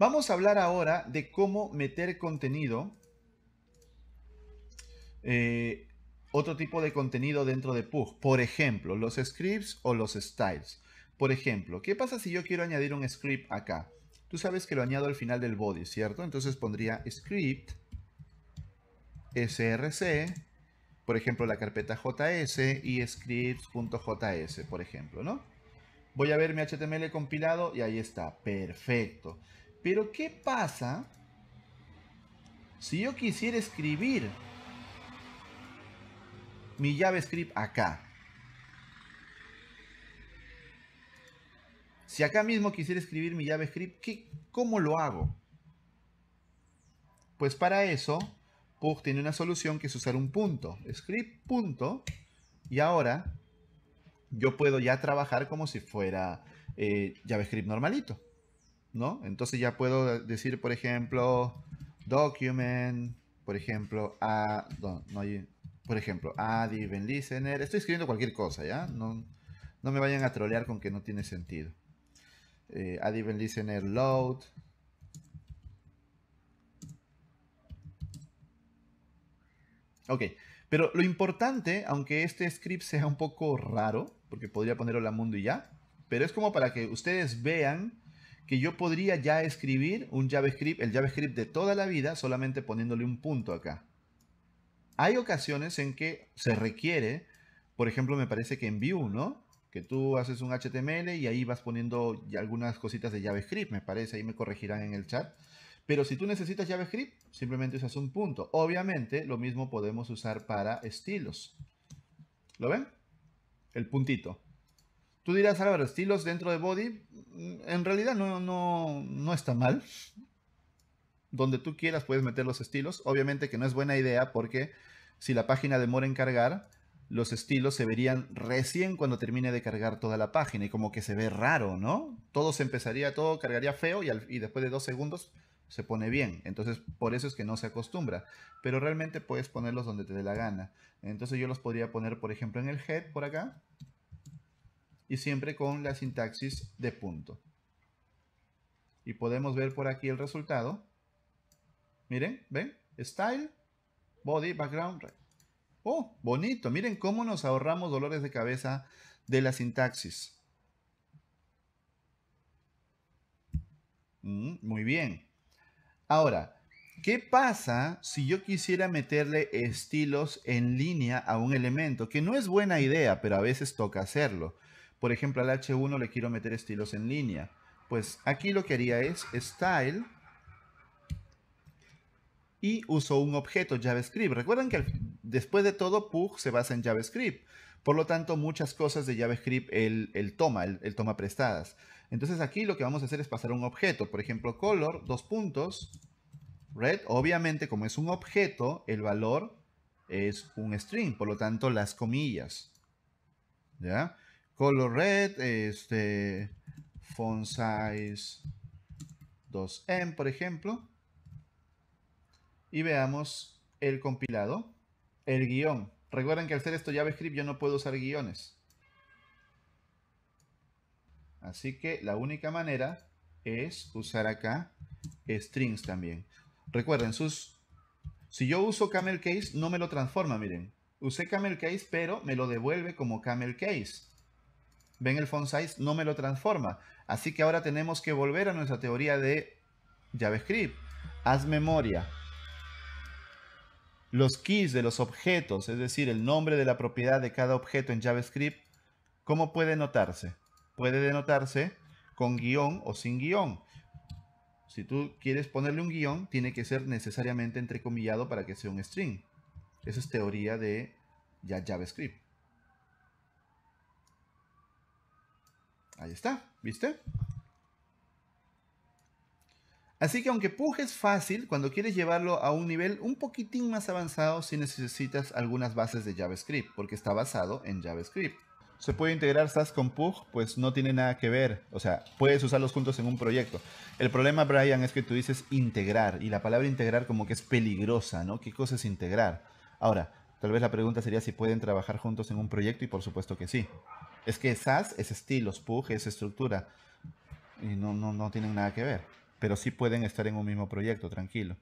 Vamos a hablar ahora de cómo meter contenido, eh, otro tipo de contenido dentro de Pug. Por ejemplo, los scripts o los styles. Por ejemplo, ¿qué pasa si yo quiero añadir un script acá? Tú sabes que lo añado al final del body, ¿cierto? Entonces pondría script, src, por ejemplo, la carpeta js y scripts.js, por ejemplo, ¿no? Voy a ver mi HTML compilado y ahí está, perfecto. Pero ¿qué pasa si yo quisiera escribir mi JavaScript acá? Si acá mismo quisiera escribir mi JavaScript, ¿cómo lo hago? Pues para eso, Pug tiene una solución que es usar un punto. Script punto. Y ahora yo puedo ya trabajar como si fuera eh, JavaScript normalito. ¿no? Entonces ya puedo decir, por ejemplo, document, por ejemplo, a, por ejemplo, add Estoy escribiendo cualquier cosa, ¿ya? No, no me vayan a trolear con que no tiene sentido. Eh, load. Ok, pero lo importante, aunque este script sea un poco raro, porque podría ponerlo hola mundo y ya, pero es como para que ustedes vean que yo podría ya escribir un JavaScript, el JavaScript de toda la vida, solamente poniéndole un punto acá. Hay ocasiones en que se requiere, por ejemplo, me parece que en Vue, ¿no? Que tú haces un HTML y ahí vas poniendo algunas cositas de JavaScript, me parece, ahí me corregirán en el chat. Pero si tú necesitas JavaScript, simplemente usas un punto. Obviamente, lo mismo podemos usar para estilos. ¿Lo ven? El puntito. Tú dirás, Álvaro, estilos dentro de Body, mm, en realidad no, no, no está mal. Donde tú quieras puedes meter los estilos. Obviamente que no es buena idea porque si la página demora en cargar, los estilos se verían recién cuando termine de cargar toda la página y como que se ve raro, ¿no? Todo se empezaría, todo cargaría feo y, y, después de dos segundos se pone bien. Entonces, por eso es que no se acostumbra. Pero realmente puedes ponerlos donde te dé la gana. Entonces yo los podría poner, por ejemplo, en el head por acá y siempre con la sintaxis de punto. Y podemos ver por aquí el resultado. Miren, ven, style, body, background. Oh, bonito. Miren cómo nos ahorramos dolores de cabeza de la sintaxis. Mm, muy bien. Ahora, ¿qué pasa si yo quisiera meterle estilos en línea a un elemento? Que no es buena idea, pero a veces toca hacerlo. Por ejemplo, al H1 le quiero meter estilos en línea. Pues aquí lo que haría es style y uso un objeto JavaScript. Recuerden que después de todo Pug se basa en JavaScript. Por lo tanto, muchas cosas de JavaScript él, toma, él toma prestadas. Entonces aquí lo que vamos a hacer es pasar un objeto. Por ejemplo, color, dos puntos, red. Obviamente, como es un objeto, el valor es un string. Por lo tanto, las comillas. ¿Ya? color red, este, font size 2M, por ejemplo. Y veamos el compilado, el guión. Recuerden que al hacer esto JavaScript yo no puedo usar guiones. Así que la única manera es usar acá strings también. Recuerden, sus, si yo uso camel case, no me lo transforma, miren. Usé camel case, pero me lo devuelve como camel case ven el font size, no me lo transforma. Así que ahora tenemos que volver a nuestra teoría de JavaScript. Haz memoria. Los keys de los objetos, es decir, el nombre de la propiedad de cada objeto en JavaScript, ¿cómo puede notarse? Puede denotarse con guión o sin guión. Si tú quieres ponerle un guión, tiene que ser necesariamente entrecomillado para que sea un string. Esa es teoría de JavaScript. Ahí está, ¿viste? Así que aunque Pug es fácil, cuando quieres llevarlo a un nivel un poquitín más avanzado, sí necesitas algunas bases de JavaScript, porque está basado en JavaScript. ¿Se puede integrar SAS con Pug? Pues no tiene nada que ver. O sea, puedes usarlos juntos en un proyecto. El problema, Brian, es que tú dices integrar. Y la palabra integrar como que es peligrosa, ¿no? ¿Qué cosa es integrar? Ahora, tal vez la pregunta sería si pueden trabajar juntos en un proyecto y por supuesto que sí. Es que SAS es estilo, Spug es estructura. Y eh, no, no, no tienen nada que ver. Pero sí pueden estar en un mismo proyecto, tranquilo.